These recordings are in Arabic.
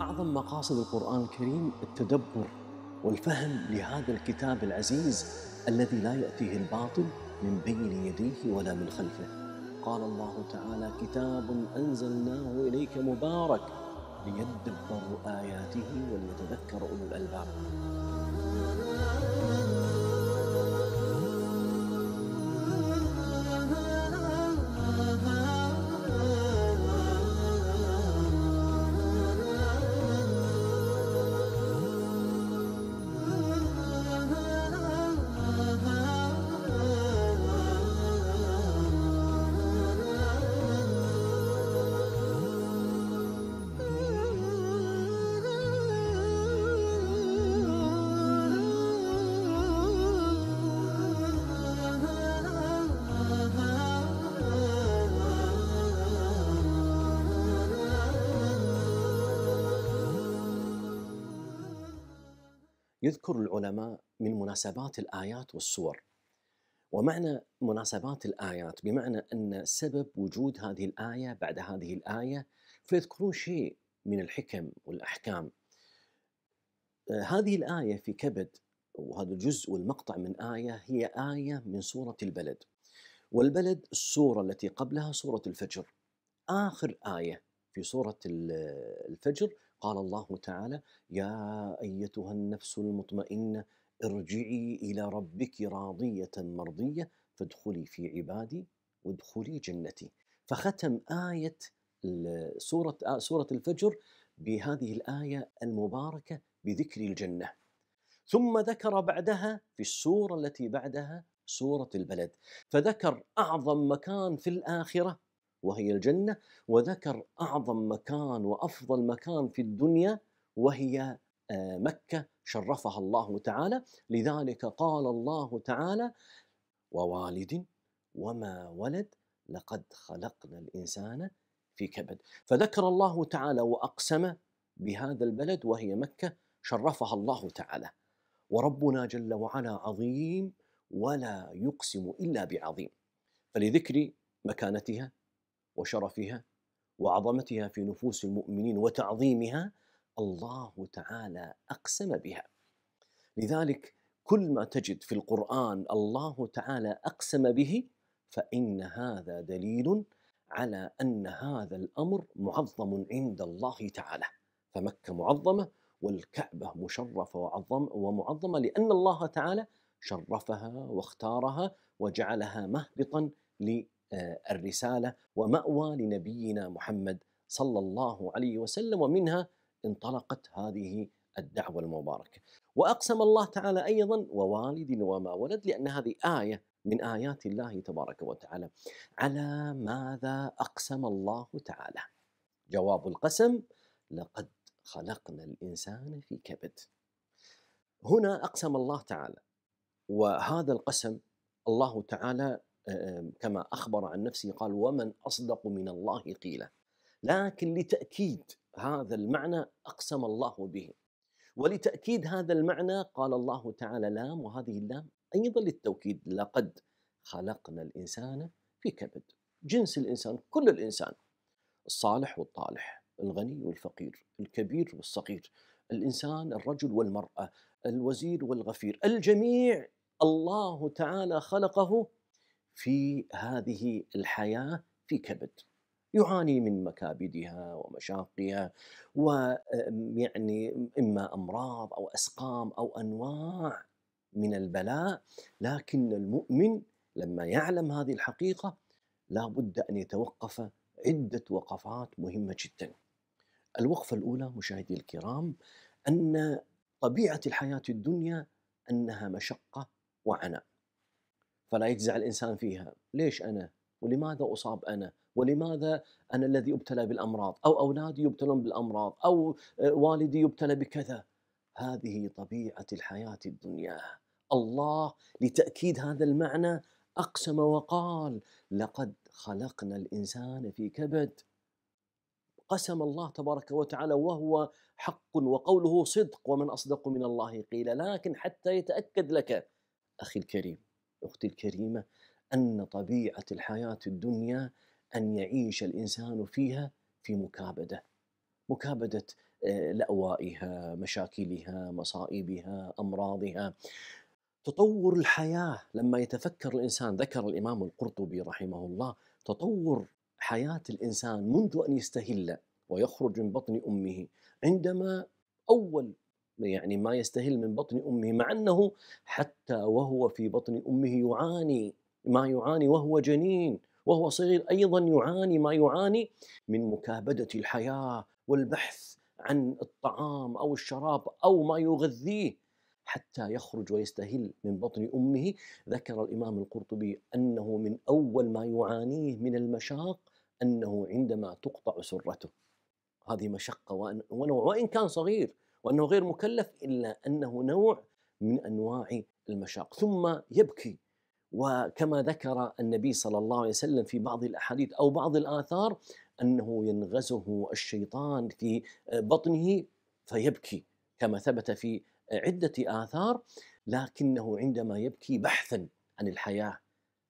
أعظم مقاصد القرآن الكريم التدبر والفهم لهذا الكتاب العزيز الذي لا يأتيه الباطل من بين يديه ولا من خلفه قال الله تعالى كتاب أنزلناه إليك مبارك ليدبروا آياته وليتذكر أولو الألباب يذكر العلماء من مناسبات الآيات والسور ومعنى مناسبات الآيات بمعنى أن سبب وجود هذه الآية بعد هذه الآية فيذكرون شيء من الحكم والأحكام آه، هذه الآية في كبد وهذا الجزء والمقطع من آية هي آية من سورة البلد والبلد السورة التي قبلها سورة الفجر آخر آية في سورة الفجر قال الله تعالى يا ايتها النفس المطمئنه ارجعي الى ربك راضيه مرضيه فادخلي في عبادي وادخلي جنتي فختم ايه سوره آه، سوره الفجر بهذه الايه المباركه بذكر الجنه ثم ذكر بعدها في السوره التي بعدها سوره البلد فذكر اعظم مكان في الاخره وهي الجنة وذكر أعظم مكان وأفضل مكان في الدنيا وهي آه، مكة شرفها الله تعالى لذلك قال الله تعالى ووالد وما ولد لقد خلقنا الإنسان في كبد فذكر الله تعالى وأقسم بهذا البلد وهي مكة شرفها الله تعالى وربنا جل وعلا عظيم ولا يقسم إلا بعظيم فلذكر مكانتها وشرفها وعظمتها في نفوس المؤمنين وتعظيمها الله تعالى اقسم بها لذلك كل ما تجد في القران الله تعالى اقسم به فان هذا دليل على ان هذا الامر معظم عند الله تعالى فمكه معظمه والكعبه مشرفه وعظم ومعظمه لان الله تعالى شرفها واختارها وجعلها مهبطا آه، الرساله وماوى لنبينا محمد صلى الله عليه وسلم ومنها انطلقت هذه الدعوه المباركه. واقسم الله تعالى ايضا ووالد وما ولد لان هذه ايه من ايات الله تبارك وتعالى. على ماذا اقسم الله تعالى؟ جواب القسم لقد خلقنا الانسان في كبد. هنا اقسم الله تعالى وهذا القسم الله تعالى كما أخبر عن نفسه قال ومن أصدق من الله قيلا لكن لتأكيد هذا المعنى أقسم الله به ولتأكيد هذا المعنى قال الله تعالى لام وهذه اللام أيضا للتوكيد لقد خلقنا الإنسان في كبد جنس الإنسان كل الإنسان الصالح والطالح الغني والفقير الكبير والصغير الإنسان الرجل والمرأة الوزير والغفير الجميع الله تعالى خلقه في هذه الحياه في كبد يعاني من مكابدها ومشاقها ويعني اما امراض او اسقام او انواع من البلاء لكن المؤمن لما يعلم هذه الحقيقه لا بد ان يتوقف عده وقفات مهمه جدا الوقفه الاولى مشاهدي الكرام ان طبيعه الحياه الدنيا انها مشقه وعناء فلا يجزع الانسان فيها، ليش انا؟ ولماذا اصاب انا؟ ولماذا انا الذي ابتلى بالامراض؟ او اولادي يبتلون بالامراض، او آه، والدي يبتلى بكذا. هذه طبيعه الحياه الدنيا. الله لتاكيد هذا المعنى اقسم وقال: لقد خلقنا الانسان في كبد. قسم الله تبارك وتعالى وهو حق وقوله صدق ومن اصدق من الله قيل، لكن حتى يتاكد لك اخي الكريم أختي الكريمة أن طبيعة الحياة الدنيا أن يعيش الإنسان فيها في مكابدة مكابدة آه، لأوائها مشاكلها مصائبها أمراضها تطور الحياة لما يتفكر الإنسان ذكر الإمام القرطبي رحمه الله تطور حياة الإنسان منذ أن يستهل ويخرج من بطن أمه عندما أول يعني ما يستهل من بطن امه مع انه حتى وهو في بطن امه يعاني ما يعاني وهو جنين وهو صغير ايضا يعاني ما يعاني من مكابده الحياه والبحث عن الطعام او الشراب او ما يغذيه حتى يخرج ويستهل من بطن امه ذكر الامام القرطبي انه من اول ما يعانيه من المشاق انه عندما تقطع سرته هذه مشقه وان, وإن كان صغير وأنه غير مكلف إلا أنه نوع من أنواع المشاق ثم يبكي وكما ذكر النبي صلى الله عليه وسلم في بعض الأحاديث أو بعض الآثار أنه ينغزه الشيطان في بطنه فيبكي كما ثبت في عدة آثار لكنه عندما يبكي بحثا عن الحياة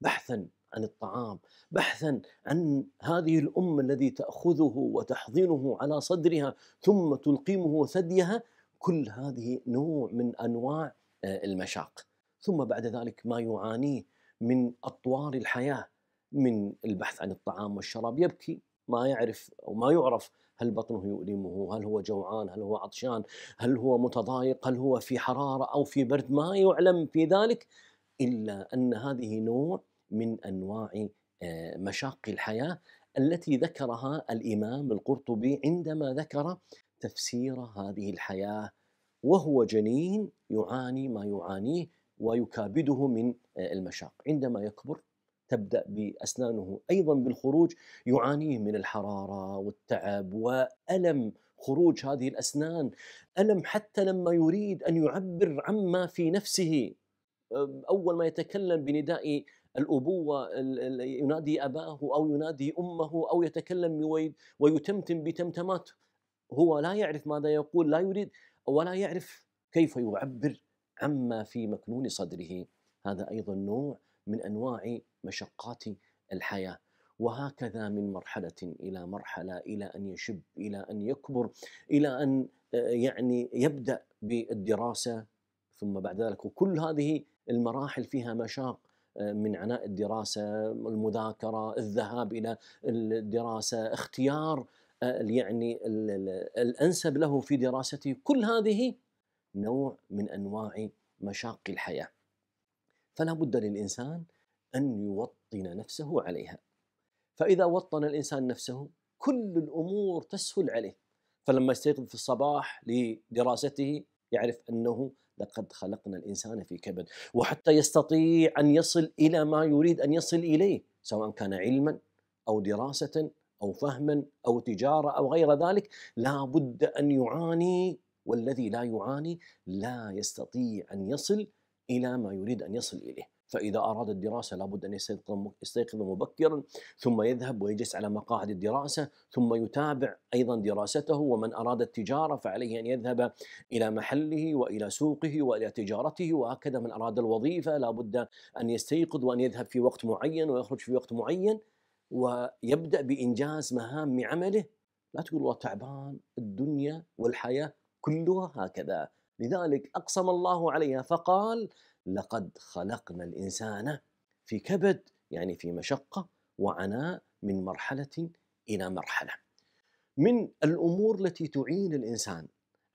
بحثا عن الطعام بحثا عن هذه الأم الذي تأخذه وتحضنه على صدرها ثم تلقمه ثديها كل هذه نوع من أنواع آه، المشاق ثم بعد ذلك ما يعانيه من أطوار الحياة من البحث عن الطعام والشراب يبكي ما يعرف أو ما يعرف هل بطنه يؤلمه هل هو جوعان هل هو عطشان هل هو متضايق هل هو في حرارة أو في برد ما يعلم في ذلك إلا أن هذه نوع من انواع آه، مشاق الحياه التي ذكرها الامام القرطبي عندما ذكر تفسير هذه الحياه وهو جنين يعاني ما يعانيه ويكابده من آه، المشاق عندما يكبر تبدا باسنانه ايضا بالخروج يعانيه من الحراره والتعب والم خروج هذه الاسنان الم حتى لما يريد ان يعبر عما في نفسه اول ما يتكلم بنداء الأبوة ينادي أباه أو ينادي أمه أو يتكلم ويتمتم بتمتمات هو لا يعرف ماذا يقول لا يريد ولا يعرف كيف يعبر عما في مكنون صدره هذا أيضا نوع من أنواع مشقات الحياة وهكذا من مرحلة إلى مرحلة إلى أن يشب إلى أن يكبر إلى أن آه، يعني يبدأ بالدراسة ثم بعد ذلك وكل هذه المراحل فيها مشاق من عناء الدراسه، المذاكره، الذهاب الى الدراسه، اختيار آه، يعني الانسب له في دراسته، كل هذه نوع من انواع مشاق الحياه. فلا بد للانسان ان يوطن نفسه عليها. فاذا وطن الانسان نفسه كل الامور تسهل عليه. فلما يستيقظ في الصباح لدراسته يعرف انه لقد خلقنا الإنسان في كبد وحتى يستطيع أن يصل إلى ما يريد أن يصل إليه سواء كان علما أو دراسة أو فهما أو تجارة أو غير ذلك لا بد أن يعاني والذي لا يعاني لا يستطيع أن يصل إلى ما يريد أن يصل إليه فإذا أراد الدراسة لابد أن يستيقظ مبكرا ثم يذهب ويجلس على مقاعد الدراسة ثم يتابع أيضا دراسته ومن أراد التجارة فعليه أن يذهب إلى محله وإلى سوقه وإلى تجارته وهكذا من أراد الوظيفة لابد أن يستيقظ وأن يذهب في وقت معين ويخرج في وقت معين ويبدأ بإنجاز مهام عمله لا تقول والله تعبان الدنيا والحياة كلها هكذا لذلك أقسم الله عليها فقال لقد خلقنا الإنسان في كبد يعني في مشقة وعناء من مرحلة إلى مرحلة من الأمور التي تعين الإنسان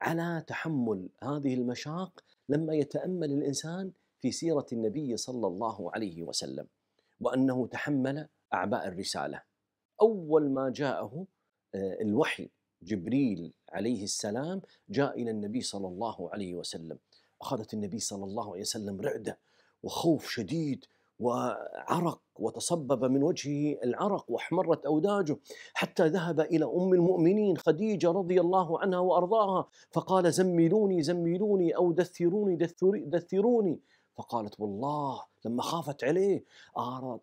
على تحمل هذه المشاق لما يتأمل الإنسان في سيرة النبي صلى الله عليه وسلم وأنه تحمل أعباء الرسالة أول ما جاءه آه، الوحي جبريل عليه السلام جاء إلى النبي صلى الله عليه وسلم أخذت النبي صلى الله عليه وسلم رعدة وخوف شديد وعرق وتصبب من وجهه العرق واحمرت اوداجه حتى ذهب الى ام المؤمنين خديجه رضي الله عنها وارضاها فقال زملوني زملوني او دثروني دثروني فقالت والله لما خافت عليه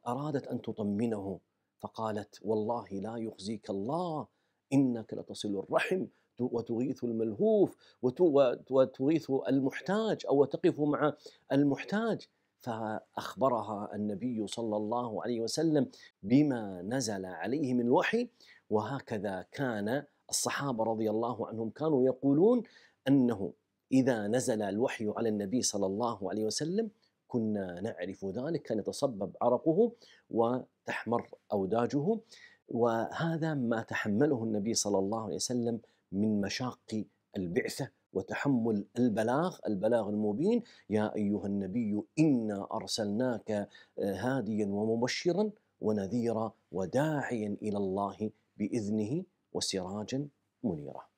ارادت ان تطمنه فقالت والله لا يخزيك الله انك لتصل الرحم وتغيث الملهوف وتغيث المحتاج أو تقف مع المحتاج فأخبرها النبي صلى الله عليه وسلم بما نزل عليه من الوحي وهكذا كان الصحابة رضي الله عنهم كانوا يقولون أنه إذا نزل الوحي على النبي صلى الله عليه وسلم كنا نعرف ذلك كان يتصبب عرقه وتحمر أوداجه وهذا ما تحمله النبي صلى الله عليه وسلم من مشاق البعثه وتحمل البلاغ البلاغ المبين يا ايها النبي انا ارسلناك آه، هاديا ومبشرا ونذيرا وداعيا الى الله باذنه وسراجا منيرا